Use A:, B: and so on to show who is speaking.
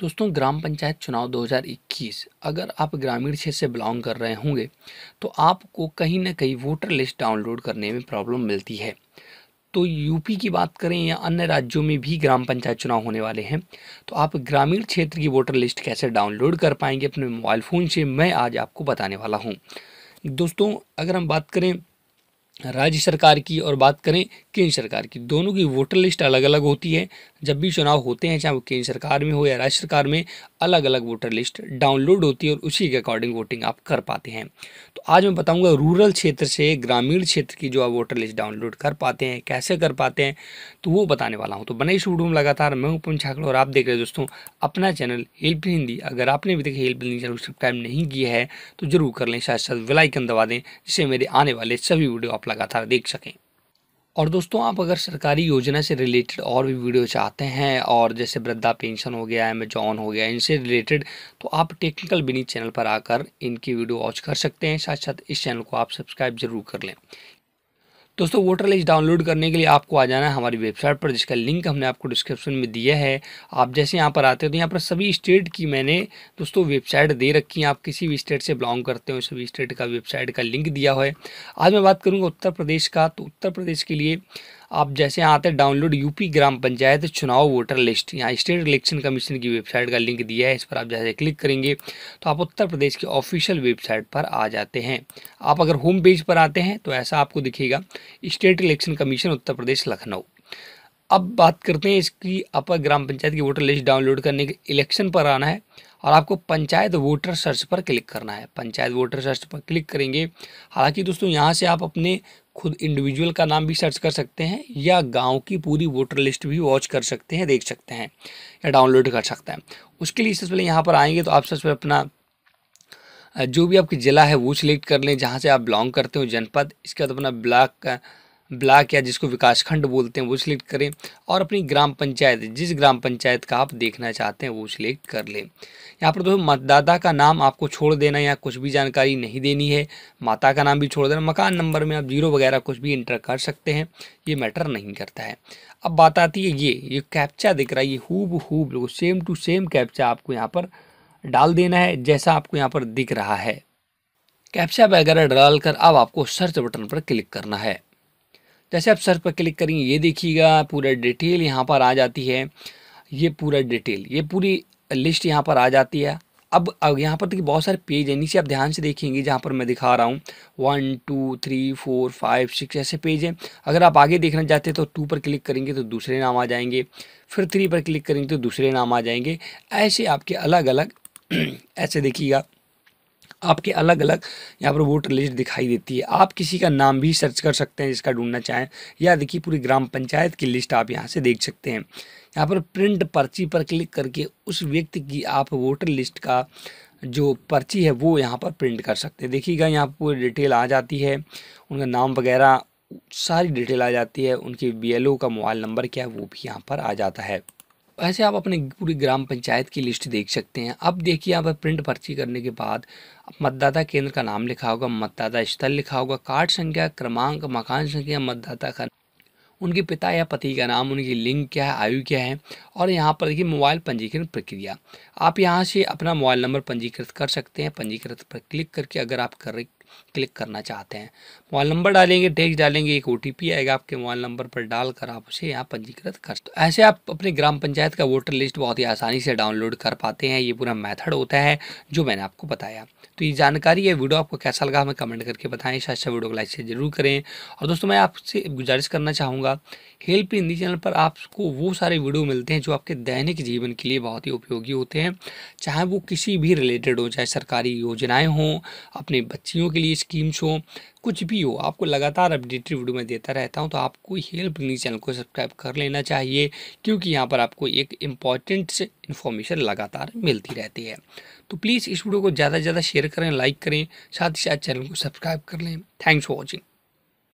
A: दोस्तों ग्राम पंचायत चुनाव 2021 अगर आप ग्रामीण क्षेत्र से बिलोंग कर रहे होंगे तो आपको कहीं ना कहीं वोटर लिस्ट डाउनलोड करने में प्रॉब्लम मिलती है तो यूपी की बात करें या अन्य राज्यों में भी ग्राम पंचायत चुनाव होने वाले हैं तो आप ग्रामीण क्षेत्र की वोटर लिस्ट कैसे डाउनलोड कर पाएंगे अपने मोबाइल फ़ोन से मैं आज आपको बताने वाला हूँ दोस्तों अगर हम बात करें राज्य सरकार की और बात करें केंद्र सरकार की दोनों की वोटर लिस्ट अलग अलग होती है जब भी चुनाव होते हैं चाहे वो केंद्र सरकार में हो या राज्य सरकार में अलग अलग वोटर लिस्ट डाउनलोड होती है और उसी के अकॉर्डिंग वोटिंग आप कर पाते हैं तो आज मैं बताऊंगा रूरल क्षेत्र से ग्रामीण क्षेत्र की जो आप वोटर लिस्ट डाउनलोड कर पाते हैं कैसे कर पाते हैं तो वो बताने वाला हूँ तो बने इस वीडियो में लगातार मैं हूँ छाकड़ और आप देख रहे हैं दोस्तों अपना चैनल हेल्प हिंदी अगर आपने अभी तक हेल्प हिंदी चैनल सब्सक्राइब नहीं किया है तो जरूर कर लें साथ साथ वेलाइकन दबा दें जिससे मेरे आने वाले सभी वीडियो आप लगातार देख सकें और दोस्तों आप अगर सरकारी योजना से रिलेटेड और भी वीडियो चाहते हैं और जैसे वृद्धा पेंशन हो गया अमेजॉन हो गया इनसे रिलेटेड तो आप टेक्निकल बिनी चैनल पर आकर इनकी वीडियो वॉच कर सकते हैं साथ साथ इस चैनल को आप सब्सक्राइब जरूर कर लें दोस्तों वोटर लिस्ट डाउनलोड करने के लिए आपको आ जाना है हमारी वेबसाइट पर जिसका लिंक हमने आपको डिस्क्रिप्शन में दिया है आप जैसे यहाँ पर आते हो तो यहाँ पर सभी स्टेट की मैंने दोस्तों वेबसाइट दे रखी है आप किसी भी स्टेट से बिलोंग करते हो सभी स्टेट का वेबसाइट का लिंक दिया हुआ है आज मैं बात करूँगा उत्तर प्रदेश का तो उत्तर प्रदेश के लिए आप जैसे यहाँ आते हैं डाउनलोड यूपी ग्राम पंचायत चुनाव वोटर लिस्ट यहाँ स्टेट इलेक्शन कमीशन की वेबसाइट का लिंक दिया है इस पर आप जैसे क्लिक करेंगे तो आप उत्तर प्रदेश की ऑफिशियल वेबसाइट पर आ जाते हैं आप अगर होम पेज पर आते हैं तो ऐसा आपको दिखेगा state election commission Uttar Pradesh Lucknow अब बात करते हैं इसकी अपर ग्राम पंचायत की वोटर लिस्ट डाउनलोड करने के इलेक्शन पर आना है और आपको पंचायत वोटर सर्च पर क्लिक करना है पंचायत वोटर सर्च पर क्लिक करेंगे हालांकि दोस्तों यहाँ से आप अपने खुद इंडिविजुअल का नाम भी सर्च कर सकते हैं या गांव की पूरी वोटर लिस्ट भी वॉच कर सकते हैं देख सकते हैं या डाउनलोड कर सकते हैं उसके लिए सबसे पहले यहाँ पर आएंगे तो आप सबसे पहले अपना जो भी आपकी ज़िला है वो सिलेक्ट कर लें जहाँ से आप बिलोंग करते हो जनपद इसके बाद अपना ब्लॉक का ब्लॉक या जिसको विकासखंड बोलते हैं वो सिलेक्ट करें और अपनी ग्राम पंचायत जिस ग्राम पंचायत का आप देखना चाहते हैं वो सिलेक्ट कर लें यहाँ पर दोस्तों मतदाता का नाम आपको छोड़ देना या कुछ भी जानकारी नहीं देनी है माता का नाम भी छोड़ देना मकान नंबर में आप जीरो वगैरह कुछ भी इंटर कर सकते हैं ये मैटर नहीं करता है अब बात आती है ये ये कैप्चा दिख रहा है ये हूब हूब लोग सेम टू सेम कैप्चा आपको यहाँ पर डाल देना है जैसा आपको यहाँ पर दिख रहा है कैप्चा वगैरह डालकर अब आपको सर्च बटन पर क्लिक करना है जैसे आप सर्च पर क्लिक करेंगे ये देखिएगा पूरा डिटेल यहाँ पर आ जाती है ये पूरा डिटेल ये पूरी लिस्ट यहाँ पर आ जाती है अब अब यहाँ पर देखिए बहुत सारे पेज हैं नीचे आप ध्यान से देखेंगे जहाँ पर मैं दिखा रहा हूँ one two three four five six ऐसे पेज हैं अगर आप आगे देखना चाहते हैं तो टू पर क्लिक करेंगे तो दूसरे नाम आ जाएंगे फिर थ्री पर क्लिक करेंगे तो दूसरे नाम आ जाएंगे ऐसे आपके अलग अलग ऐसे देखिएगा आपके अलग अलग यहाँ पर वोटर लिस्ट दिखाई देती है आप किसी का नाम भी सर्च कर सकते हैं जिसका ढूंढना चाहें या देखिए पूरी ग्राम पंचायत की लिस्ट आप यहाँ से देख सकते हैं यहाँ पर प्रिंट पर्ची पर क्लिक करके उस व्यक्ति की आप वोटर लिस्ट का जो पर्ची है वो यहाँ पर प्रिंट कर सकते हैं देखिएगा यहाँ पर पूरी डिटेल आ जाती है उनका नाम वगैरह सारी डिटेल आ जाती है उनके बी का मोबाइल नंबर क्या है वो भी यहाँ पर आ जाता है ऐसे आप अपने पूरी ग्राम पंचायत की लिस्ट देख सकते हैं अब देखिए यहाँ पर प्रिंट पर्ची करने के बाद मतदाता केंद्र का नाम लिखा होगा मतदाता स्थल लिखा होगा कार्ड संख्या क्रमांक मकान संख्या मतदाता का उनके पिता या पति का नाम उनकी लिंग क्या है आयु क्या है और यहाँ पर देखिए मोबाइल पंजीकरण प्रक्रिया आप यहाँ से अपना मोबाइल नंबर पंजीकृत कर सकते हैं पंजीकृत पर क्लिक करके अगर आप कर क्लिक करना चाहते हैं मोबाइल नंबर डालेंगे टेक्स डालेंगे एक ओ आएगा आपके मोबाइल नंबर पर डालकर आप उसे यहाँ पंजीकृत कर सकते तो ऐसे आप अपने ग्राम पंचायत का वोटर लिस्ट बहुत ही आसानी से डाउनलोड कर पाते हैं ये पूरा मैथड होता है जो मैंने आपको बताया तो ये जानकारी है वीडियो आपको कैसा लगा हमें कमेंट करके बताएं शायद अच्छा वीडियो को लाइक से जरूर करें और दोस्तों मैं आपसे गुजारिश करना चाहूँगा हेल्प हिंदी चैनल पर आपको वो सारे वीडियो मिलते हैं जो आपके दैनिक जीवन के लिए बहुत ही उपयोगी होते हैं चाहे वो किसी भी रिलेटेड हो चाहे सरकारी योजनाएं हों अपने बच्चियों के लिए स्कीम्स हो कुछ भी हो आपको लगातार अपडेटेड वीडियो में देता रहता हूँ तो आपको हेल्प नहीं चैनल को सब्सक्राइब कर लेना चाहिए क्योंकि यहाँ पर आपको एक इम्पॉर्टेंट इन्फॉर्मेशन लगातार मिलती रहती है तो प्लीज़ इस वीडियो को ज़्यादा से ज़्यादा शेयर करें लाइक करें साथ ही साथ चैनल को सब्सक्राइब कर लें थैंक्स फॉर वॉचिंग